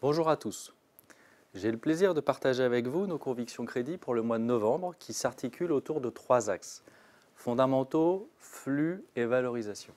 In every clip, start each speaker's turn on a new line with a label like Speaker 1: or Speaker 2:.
Speaker 1: Bonjour à tous. J'ai le plaisir de partager avec vous nos convictions crédit pour le mois de novembre qui s'articule autour de trois axes fondamentaux, flux et valorisation.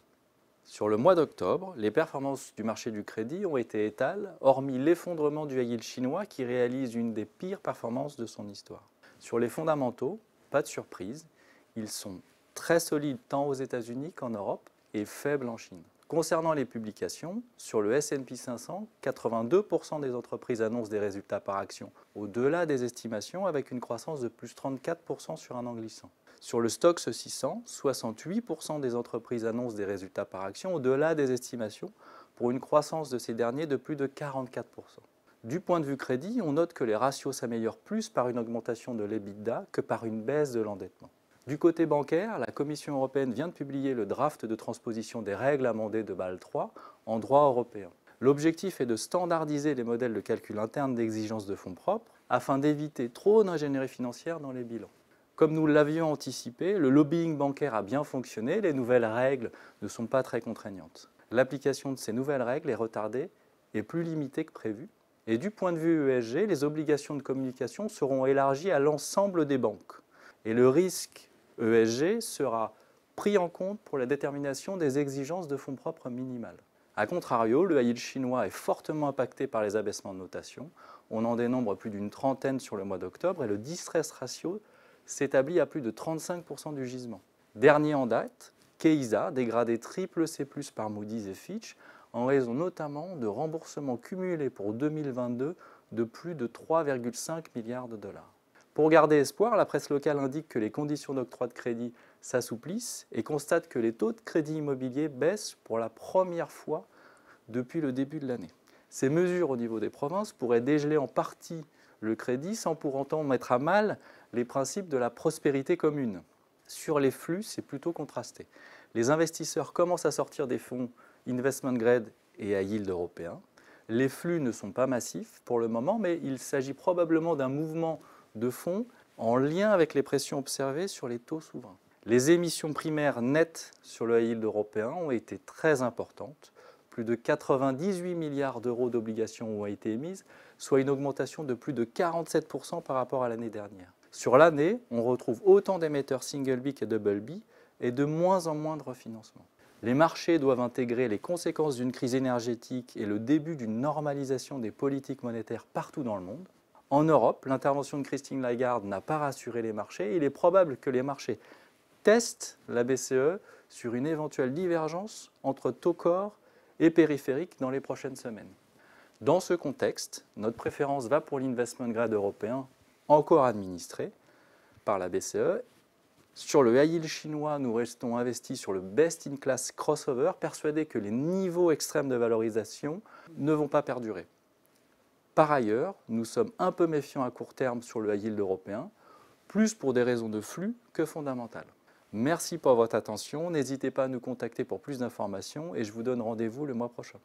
Speaker 1: Sur le mois d'octobre, les performances du marché du crédit ont été étales, hormis l'effondrement du yield chinois qui réalise une des pires performances de son histoire. Sur les fondamentaux, pas de surprise, ils sont très solides tant aux États-Unis qu'en Europe et faibles en Chine. Concernant les publications, sur le S&P 500, 82% des entreprises annoncent des résultats par action au-delà des estimations avec une croissance de plus 34% sur un an glissant. Sur le Stoxx 600, 68% des entreprises annoncent des résultats par action au-delà des estimations pour une croissance de ces derniers de plus de 44%. Du point de vue crédit, on note que les ratios s'améliorent plus par une augmentation de l'EBITDA que par une baisse de l'endettement. Du côté bancaire, la Commission européenne vient de publier le draft de transposition des règles amendées de Bâle 3 en droit européen. L'objectif est de standardiser les modèles de calcul interne d'exigence de fonds propres afin d'éviter trop d'ingénierie financière dans les bilans. Comme nous l'avions anticipé, le lobbying bancaire a bien fonctionné, les nouvelles règles ne sont pas très contraignantes. L'application de ces nouvelles règles est retardée et plus limitée que prévu. Et du point de vue ESG, les obligations de communication seront élargies à l'ensemble des banques. Et le risque ESG sera pris en compte pour la détermination des exigences de fonds propres minimales. A contrario, le high chinois est fortement impacté par les abaissements de notation. On en dénombre plus d'une trentaine sur le mois d'octobre et le distress ratio s'établit à plus de 35% du gisement. Dernier en date, Keisa, dégradé triple C+, par Moody's et Fitch, en raison notamment de remboursements cumulés pour 2022 de plus de 3,5 milliards de dollars. Pour garder espoir, la presse locale indique que les conditions d'octroi de crédit s'assouplissent et constate que les taux de crédit immobilier baissent pour la première fois depuis le début de l'année. Ces mesures au niveau des provinces pourraient dégeler en partie le crédit sans pour autant mettre à mal les principes de la prospérité commune. Sur les flux, c'est plutôt contrasté. Les investisseurs commencent à sortir des fonds investment grade et à yield européen. Les flux ne sont pas massifs pour le moment, mais il s'agit probablement d'un mouvement de fonds en lien avec les pressions observées sur les taux souverains. Les émissions primaires nettes sur le high yield européen ont été très importantes. Plus de 98 milliards d'euros d'obligations ont été émises, soit une augmentation de plus de 47% par rapport à l'année dernière. Sur l'année, on retrouve autant d'émetteurs single B que double B et de moins en moins de refinancements. Les marchés doivent intégrer les conséquences d'une crise énergétique et le début d'une normalisation des politiques monétaires partout dans le monde. En Europe, l'intervention de Christine Lagarde n'a pas rassuré les marchés. Il est probable que les marchés testent la BCE sur une éventuelle divergence entre taux corps et périphériques dans les prochaines semaines. Dans ce contexte, notre préférence va pour l'investment grade européen, encore administré par la BCE. Sur le haïl chinois, nous restons investis sur le best in class crossover, persuadés que les niveaux extrêmes de valorisation ne vont pas perdurer. Par ailleurs, nous sommes un peu méfiants à court terme sur le high yield européen, plus pour des raisons de flux que fondamentales. Merci pour votre attention, n'hésitez pas à nous contacter pour plus d'informations et je vous donne rendez-vous le mois prochain.